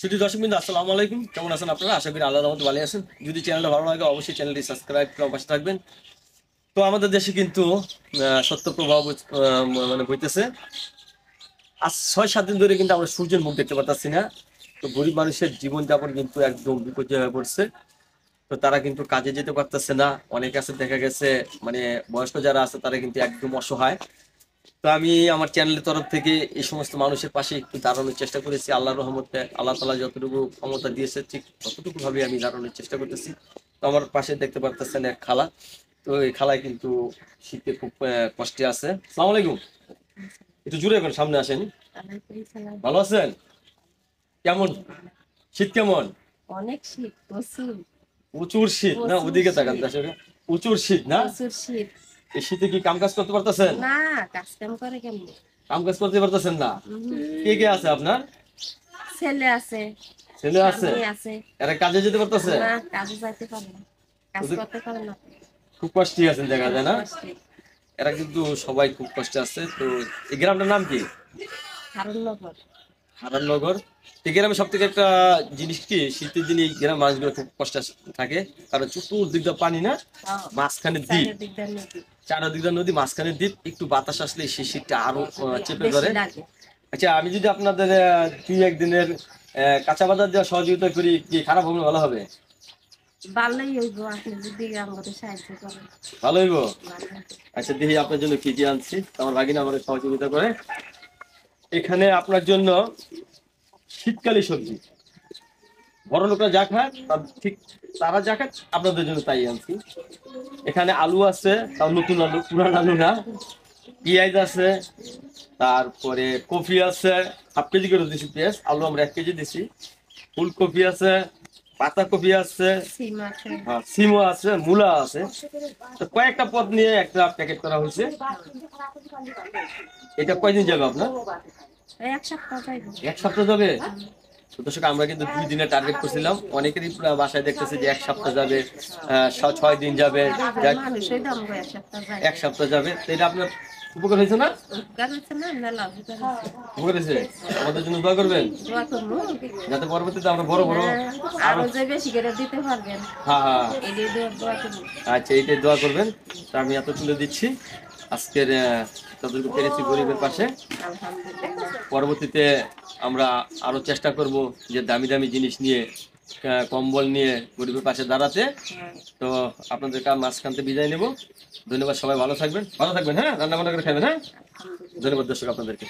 শুধু দর্শক বিন্দু আসসালামু আলাইকুম কেমন আছেন আপনারা আশা করি আল্লাহ রহমত ভালো আছেন যদি চ্যানেলটা ভালো লাগে অবশ্যই চ্যানেলটি সাবস্ক্রাইব করে অবশ্যই থাকবেন তো আমাদের দেশে কিন্তু সত্য প্রভাব মানে বইতেছে আর ছয় সাত দিন ধরে কিন্তু আমরা সূর্যের মুখ দেখতে পারতেছি না তো গরিব মানুষের জীবনযাপন কিন্তু একদম বিপর্যয় হয়ে পড়ছে তো তারা কিন্তু কাজে যেতে পারতেছে না অনেক আছে দেখা গেছে মানে বয়স্ক যারা আছে তারা কিন্তু একদম অসহায় তো আমি আমার চ্যানেলের তরফ থেকে এই সমস্ত মানুষের পাশে একটু দাঁড়ানোর চেষ্টা করেছি আল্লাহ রহমতে আল্লাহ তালা যতটুকু ক্ষমতা দিয়েছে ঠিক ততটুকুভাবে আমি দাঁড়ানোর চেষ্টা করতেছি তো আমার পাশে দেখতে পারতেছেন এক খালা তো এই খালায় কিন্তু শীতে খুব কষ্টে আছে সালাম আলাইকুম একটু জুড়ে এখন সামনে আসেন ভালো আছেন কেমন শীত কেমন অনেক শীত প্রচুর শীত না ওদিকে তাকান প্রচুর শীত না এই শীতে কি কাম কাজ করতে পারতেছেন না কাজ কাম করে কেমনে কাম কাজ করতে পারতেছেন না কে কে আছে আপনার ছেলে আছে ছেলে আছে এরা কাজে যেতে পারতেছে না কাজে যাইতে পারে না কাজ করতে পারে না খুব কষ্টই আছেন দেখা যায় না এরা কিন্তু সবাই খুব কষ্টে আছে তো এই গ্রামটার নাম কি হারুননগর হারানগর এই গ্রামে সব থেকে একটা জিনিস কি শীতের দিনে এই গ্রাম মানুষগুলো খুব কষ্ট থাকে কারণ চতুর্দিক দিয়ে পানি না হ্যাঁ, মাঝখানে দ্বীপ চারদিকদার নদী মাঝখানে দ্বীপ একটু বাতাস আসলে সেই শীতটা আরো হ্যাঁ, চেপে ধরে আচ্ছা আমি যদি আপনাদের দুই একদিনের কাঁচা বাজার দেওয়া সহযোগিতা করি কি খারাপ হবে ভালো হবে ভালোই ভালো হইব আচ্ছা দেখি আপনার জন্য কি কি আনছি আমার ভাগিনা আমার সহযোগিতা করে এখানে আপনার জন্য শীতকালী সবজি বড় লোকরা যা খায় তার ঠিক তারা যা খায় আপনাদের জন্য তাই আনছি এখানে আলু আছে তাও নতুন আলু পুরান আলু না পেঁয়াজ আছে তারপরে কফি আছে হাফ কেজি করে দিছি পেঁয়াজ আলু আমরা এক কেজি দিছি ফুলকপি আছে পাতাকপি আছে হ্যাঁ, সিমও আছে মূলা আছে তো কয়েকটা পদ নিয়ে একটা প্যাকেট করা হয়েছে এটা কয়দিন যাবে আপনার এক সপ্তাহ যাবে দর্শক আমরা কিন্তু দুই দিনে টার্গেট করছিলাম অনেকেরই বাসায় দেখতেছি যে এক সপ্তাহ যাবে ছয় দিন যাবে হ্যাঁ, এক সপ্তাহ যাবে এটা আপনার উপকার হয়েছে না উপকার হয়েছে আমাদের জন্য করবেন যাতে পরবর্তীতে আমরা বড় বড় হ্যাঁ, হ্যাঁ, আচ্ছা করবেন আমি এত তুলে দিচ্ছি আজকের যতটুকু পেরেছি গরিবের পাশে পরবর্তীতে আমরা আরও চেষ্টা করব যে দামি দামি জিনিস নিয়ে কম্বল নিয়ে গরিবের পাশে দাঁড়াতে তো আপনাদের কাজ মাঝখানতে বিদায় নেব ধন্যবাদ সবাই ভালো থাকবেন ভালো থাকবেন হ্যাঁ রান্না বান্না করে খাবেন হ্যাঁ ধন্যবাদ দর্শক আপনাদেরকে